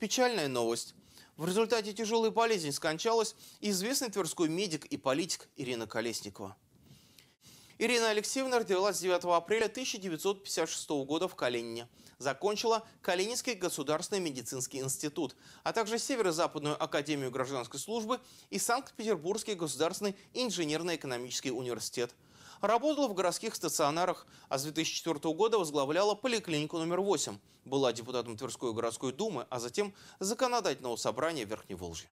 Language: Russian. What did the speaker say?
Печальная новость. В результате тяжелой болезни скончалась известный тверской медик и политик Ирина Колесникова. Ирина Алексеевна родилась 9 апреля 1956 года в Калинине. Закончила Калининский государственный медицинский институт, а также Северо-Западную академию гражданской службы и Санкт-Петербургский государственный инженерно-экономический университет – Работала в городских стационарах, а с 2004 года возглавляла поликлинику номер 8. Была депутатом Тверской городской думы, а затем законодательного собрания Верхней Волжи.